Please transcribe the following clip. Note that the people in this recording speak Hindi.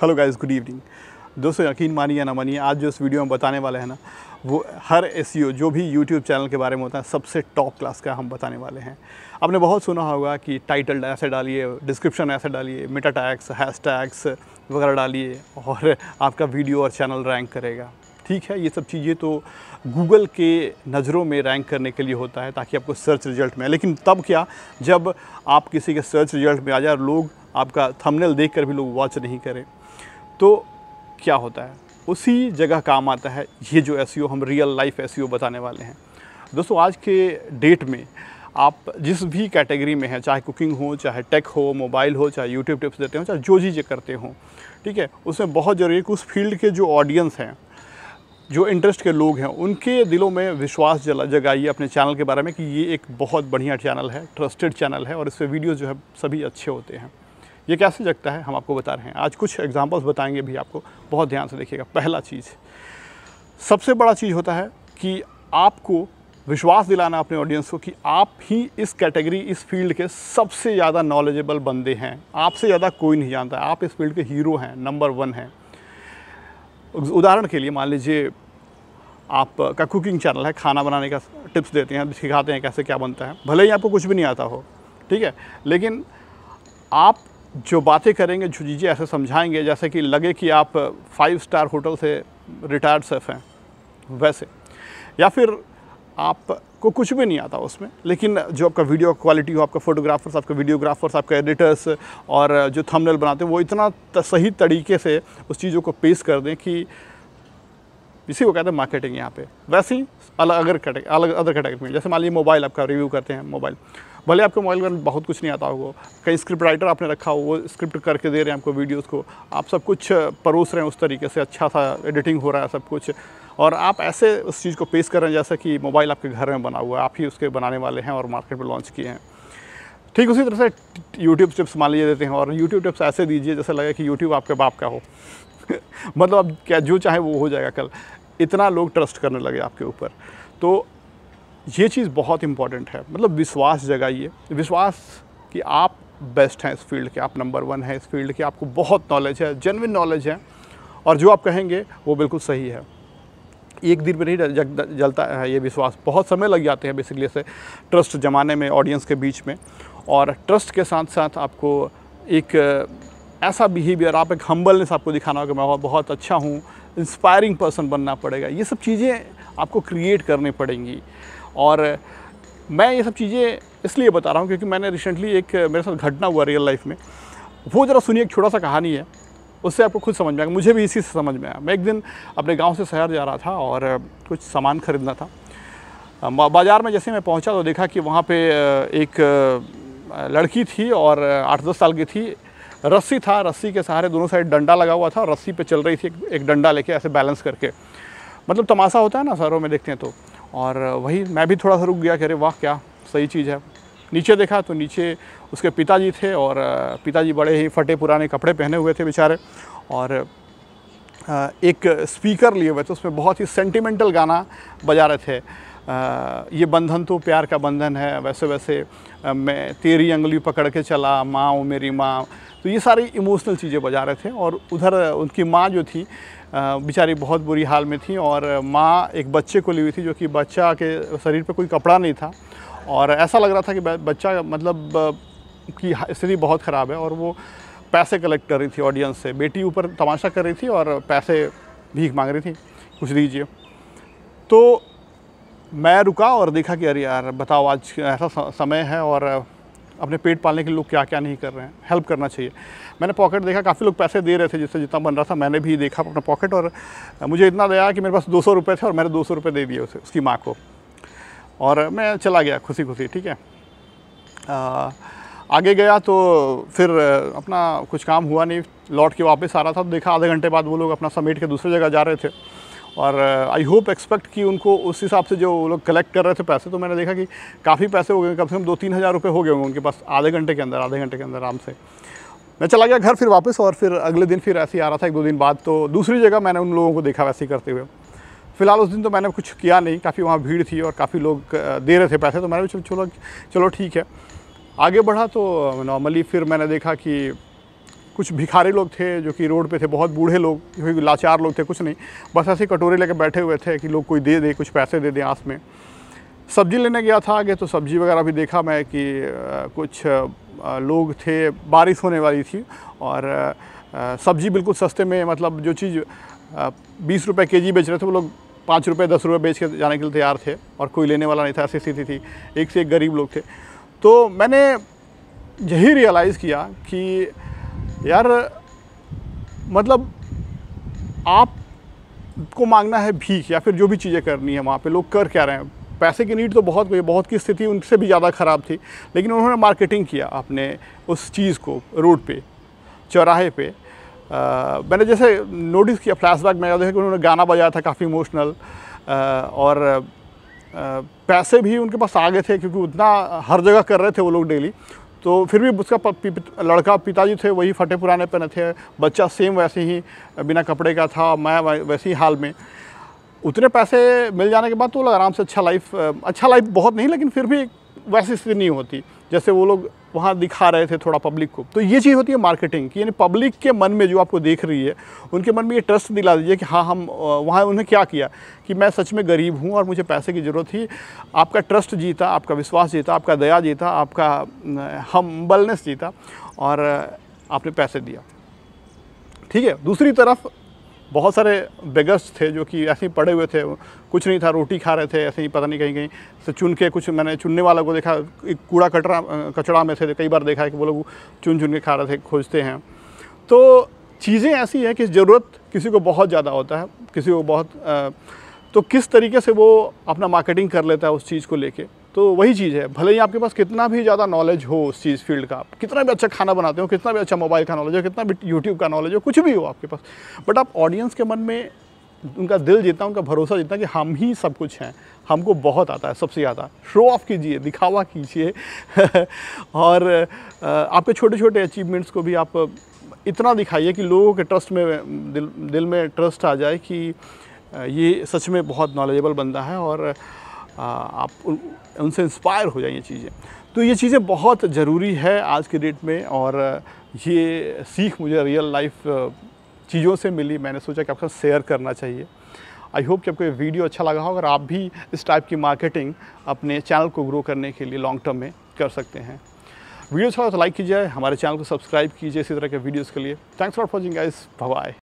हेलो गाइस गुड इवनिंग दोस्तों यकीन मानिए या ना मानिए आज जो इस वीडियो में बताने वाले हैं ना वो हर एस e जो भी यूट्यूब चैनल के बारे में होता है सबसे टॉप क्लास का हम बताने वाले हैं आपने बहुत सुना होगा कि टाइटल ऐसे डालिए डिस्क्रिप्शन ऐसे डालिए मेटा टैग्स हैश वगैरह डालिए और आपका वीडियो और चैनल रैंक करेगा ठीक है ये सब चीज़ें तो गूगल के नज़रों में रैंक करने के लिए होता है ताकि आपको सर्च रिजल्ट में लेकिन तब क्या जब आप किसी के सर्च रिजल्ट में आ जाए लोग आपका थंबनेल देखकर भी लोग वॉच नहीं करें तो क्या होता है उसी जगह काम आता है ये जो एस e हम रियल लाइफ एस बताने वाले हैं दोस्तों आज के डेट में आप जिस भी कैटेगरी में हैं चाहे कुकिंग हो चाहे टेक हो मोबाइल हो चाहे यूट्यूब टिप्स देते हो चाहे जो चीज़ें करते हो ठीक है उसमें बहुत ज़रूरी है कि उस फील्ड के जो ऑडियंस हैं जो इंटरेस्ट के लोग हैं उनके दिलों में विश्वास जला जगाइए अपने चैनल के बारे में कि ये एक बहुत बढ़िया चैनल है ट्रस्टेड चैनल है और इस पर वीडियो जो है सभी अच्छे होते हैं ये कैसे जगता है हम आपको बता रहे हैं आज कुछ एग्जाम्पल्स बताएंगे भी आपको बहुत ध्यान से देखिएगा पहला चीज़ सबसे बड़ा चीज़ होता है कि आपको विश्वास दिलाना अपने ऑडियंस को कि आप ही इस कैटेगरी इस फील्ड के सबसे ज़्यादा नॉलेजेबल बंदे हैं आपसे ज़्यादा कोई नहीं जानता आप इस फील्ड के हीरो हैं नंबर वन हैं उदाहरण के लिए मान लीजिए आपका कुकिंग चैनल है खाना बनाने का टिप्स देते हैं सिखाते हैं कैसे क्या बनता है भले ही आपको कुछ भी नहीं आता हो ठीक है लेकिन आप जो बातें करेंगे जो चीज़ें ऐसे समझाएंगे जैसे कि लगे कि आप फाइव स्टार होटल से रिटायर्ड सेफ हैं वैसे या फिर आपको कुछ भी नहीं आता उसमें लेकिन जो आपका वीडियो क्वालिटी हो आपका फोटोग्राफर्स आपका वीडियोग्राफर्स आपके एडिटर्स और जो थंबनेल बनाते हैं वो इतना सही तरीके से उस चीज़ों को पेश कर दें कि इसी को कहते हैं मार्केटिंग यहाँ पे वैसे ही अलग अगर कैटेगरी अलग अदर कैटेगरी में जैसे मान लीजिए मोबाइल आपका रिव्यू करते हैं मोबाइल भले आपके मोबाइल में बहुत कुछ नहीं आता होगा कहीं स्क्रिप्ट राइटर आपने रखा हो वो स्क्रिप्ट करके दे रहे हैं आपको वीडियोज़ को आप सब कुछ परोस रहे हैं उस तरीके से अच्छा सा एडिटिंग हो रहा है सब कुछ और आप ऐसे उस चीज़ को पेश कर रहे हैं जैसा कि मोबाइल आपके घर में बना हुआ है आप ही उसके बनाने वाले हैं और मार्केट में लॉन्च किए हैं ठीक उसी तरह से यूट्यूब टिप्स मान लीजिए देते हैं और यूट्यूब टिप्स ऐसे दीजिए जैसे लगे कि यूट्यूब आपके बाप का हो मतलब अब क्या जो चाहे वो हो जाएगा कल इतना लोग ट्रस्ट करने लगे आपके ऊपर तो ये चीज़ बहुत इंपॉर्टेंट है मतलब विश्वास जगाइए विश्वास कि आप बेस्ट हैं इस फील्ड के आप नंबर वन हैं इस फील्ड के आपको बहुत नॉलेज है जेनविन नॉलेज है और जो आप कहेंगे वो बिल्कुल सही है एक दिन में नहीं जलता है ये विश्वास बहुत समय लग जाते हैं बेसिकली से ट्रस्ट जमाने में ऑडियंस के बीच में और ट्रस्ट के साथ साथ आपको एक ऐसा बिहेवियर आप एक हम्बलनेस आपको दिखाना होगा मैं बहुत अच्छा हूँ इंस्पायरिंग पर्सन बनना पड़ेगा ये सब चीज़ें आपको क्रिएट करनी पड़ेंगी और मैं ये सब चीज़ें इसलिए बता रहा हूँ क्योंकि मैंने रिसेंटली एक मेरे साथ घटना हुआ रियल लाइफ में वो ज़रा सुनिए एक छोटा सा कहानी है उससे आपको खुद समझ में आएगा मुझे भी इसी से समझ में आया मैं एक दिन अपने गांव से शहर जा रहा था और कुछ सामान ख़रीदना था बाज़ार में जैसे मैं पहुंचा तो देखा कि वहाँ पे एक लड़की थी और आठ दस साल की थी रस्सी था रस्सी के सहारे दोनों साइड डंडा लगा हुआ था और रस्सी पे चल रही थी एक, डंडा लेके ऐसे बैलेंस करके मतलब तमाशा होता है ना सरों में देखते हैं तो और वही मैं भी थोड़ा सा रुक गया कि अरे वाह क्या सही चीज़ है नीचे देखा तो नीचे उसके पिताजी थे और पिताजी बड़े ही फटे पुराने कपड़े पहने हुए थे बेचारे और एक स्पीकर लिए हुए थे उसमें बहुत ही सेंटिमेंटल गाना बजा रहे थे ये बंधन तो प्यार का बंधन है वैसे वैसे मैं तेरी अंगली पकड़ के चला माँ ओ मेरी माँ तो ये सारी इमोशनल चीज़ें बजा रहे थे और उधर उनकी माँ जो थी बेचारी बहुत बुरी हाल में थी और माँ एक बच्चे को ली हुई थी जो कि बच्चा के शरीर पर कोई कपड़ा नहीं था और ऐसा लग रहा था कि बच्चा मतलब की स्थिति बहुत ख़राब है और वो पैसे कलेक्ट कर रही थी ऑडियंस से बेटी ऊपर तमाशा कर रही थी और पैसे भीख मांग रही थी कुछ दीजिए तो मैं रुका और देखा कि अरे यार बताओ आज ऐसा समय है और अपने पेट पालने के लोग क्या क्या नहीं कर रहे हैं हेल्प करना चाहिए मैंने पॉकेट देखा काफ़ी लोग पैसे दे रहे थे जिससे जितना बन रहा था मैंने भी देखा अपना पॉकेट और मुझे इतना दया कि मेरे पास दो सौ थे और मैंने दो सौ दे दिए उसे उसकी माँ को और मैं चला गया खुशी खुशी ठीक है आ, आगे गया तो फिर अपना कुछ काम हुआ नहीं लौट के वापस आ रहा था तो देखा आधे घंटे बाद वो लोग अपना समेट के दूसरी जगह जा रहे थे और आई होप एक्सपेक्ट कि उनको उस हिसाब से जो लोग कलेक्ट कर रहे थे पैसे तो मैंने देखा कि काफ़ी पैसे हो गए कम से कम दो तीन हज़ार रुपये हो गए होंगे उनके पास आधे घंटे के अंदर आधे घंटे के अंदर आराम से मैं चला गया घर फिर वापस और फिर अगले दिन फिर ऐसे ही आ रहा था एक दो दिन बाद तो दूसरी जगह मैंने उन लोगों को देखा वैसे ही करते हुए फिलहाल उस दिन तो मैंने कुछ किया नहीं काफ़ी वहाँ भीड़ थी और काफ़ी लोग uh, दे रहे थे पैसे तो मैंने चलो चलो ठीक है आगे बढ़ा तो नॉर्मली फिर मैंने देखा कि कुछ भिखारे लोग थे जो कि रोड पे थे बहुत बूढ़े लोग क्योंकि लाचार लोग थे कुछ नहीं बस ऐसे कटोरे लेकर बैठे हुए थे कि लोग कोई दे दे कुछ पैसे दे दें आस में सब्जी लेने गया था आगे तो सब्जी वगैरह भी देखा मैं कि कुछ लोग थे बारिश होने वाली थी और सब्जी बिल्कुल सस्ते में मतलब जो चीज़ बीस रुपये के जी बेच रहे थे वो लोग पाँच रुपये दस रुपये बेच के जाने के लिए तैयार थे और कोई लेने वाला नहीं था ऐसी स्थिति थी एक से एक गरीब लोग थे तो मैंने यही रियलाइज़ किया कि यार मतलब आप को मांगना है भीख या फिर जो भी चीज़ें करनी है वहाँ पे लोग कर क्या रहे हैं पैसे की नीड तो बहुत हुई बहुत की स्थिति उनसे भी ज़्यादा ख़राब थी लेकिन उन्होंने मार्केटिंग किया अपने उस चीज़ को रोड पे चौराहे पे आ, मैंने जैसे नोटिस किया फ्लैशबैक में देखा कि उन्होंने गाना बजाया था काफ़ी इमोशनल और आ, पैसे भी उनके पास आ गए थे क्योंकि उतना हर जगह कर रहे थे वो लोग डेली तो फिर भी उसका लड़का पिताजी थे वही फटे पुराने पहने थे बच्चा सेम वैसे ही बिना कपड़े का था मैं वैसे ही हाल में उतने पैसे मिल जाने के बाद तो आराम से अच्छा लाइफ अच्छा लाइफ बहुत नहीं लेकिन फिर भी वैसी स्थिति नहीं होती जैसे वो लोग वहाँ दिखा रहे थे थोड़ा पब्लिक को तो ये चीज़ होती है मार्केटिंग की यानी पब्लिक के मन में जो आपको देख रही है उनके मन में ये ट्रस्ट दिला दीजिए कि हाँ हम वहाँ उन्हें क्या किया कि मैं सच में गरीब हूँ और मुझे पैसे की ज़रूरत थी आपका ट्रस्ट जीता आपका विश्वास जीता आपका दया जीता आपका हम्बलनेस जीता और आपने पैसे दिया ठीक है दूसरी तरफ बहुत सारे बेगर्स थे जो कि ऐसे ही पड़े हुए थे कुछ नहीं था रोटी खा रहे थे ऐसे ही पता नहीं कहीं कहीं से चुन के कुछ मैंने चुनने वालों को देखा कूड़ा कचरा कचड़ा में से कई बार देखा है कि वो लोग चुन चुन के खा रहे थे खोजते हैं तो चीज़ें ऐसी हैं कि ज़रूरत किसी को बहुत ज़्यादा होता है किसी को बहुत आ, तो किस तरीके से वो अपना मार्केटिंग कर लेता है उस चीज़ को लेके तो वही चीज़ है भले ही आपके पास कितना भी ज़्यादा नॉलेज हो उस चीज़ फील्ड का कितना भी अच्छा खाना बनाते हो कितना भी अच्छा मोबाइल का नॉलेज हो कितना भी यूट्यूब का नॉलेज हो कुछ भी हो आपके पास बट आप ऑडियंस के मन में उनका दिल जीतना उनका भरोसा जीतना कि हम ही सब कुछ हैं हमको बहुत आता है सबसे ज़्यादा शो ऑफ कीजिए दिखावा कीजिए और आपके छोटे छोटे अचीवमेंट्स को भी आप इतना दिखाइए कि लोगों के ट्रस्ट में दिल दिल में ट्रस्ट आ जाए कि ये सच में बहुत नॉलेजेबल बंदा है और आप उनसे इंस्पायर हो ये चीज़ें तो ये चीज़ें बहुत ज़रूरी है आज के डेट में और ये सीख मुझे रियल लाइफ चीज़ों से मिली मैंने सोचा कि आपका शेयर करना चाहिए आई होप कि आपको ये वीडियो अच्छा लगा हो अगर आप भी इस टाइप की मार्केटिंग अपने चैनल को ग्रो करने के लिए लॉन्ग टर्म में कर सकते हैं वीडियो अच्छा तो लाइक कीजिए हमारे चैनल को सब्सक्राइब कीजिए इसी तरह के वीडियोज़ के लिए thanks for watching guys bye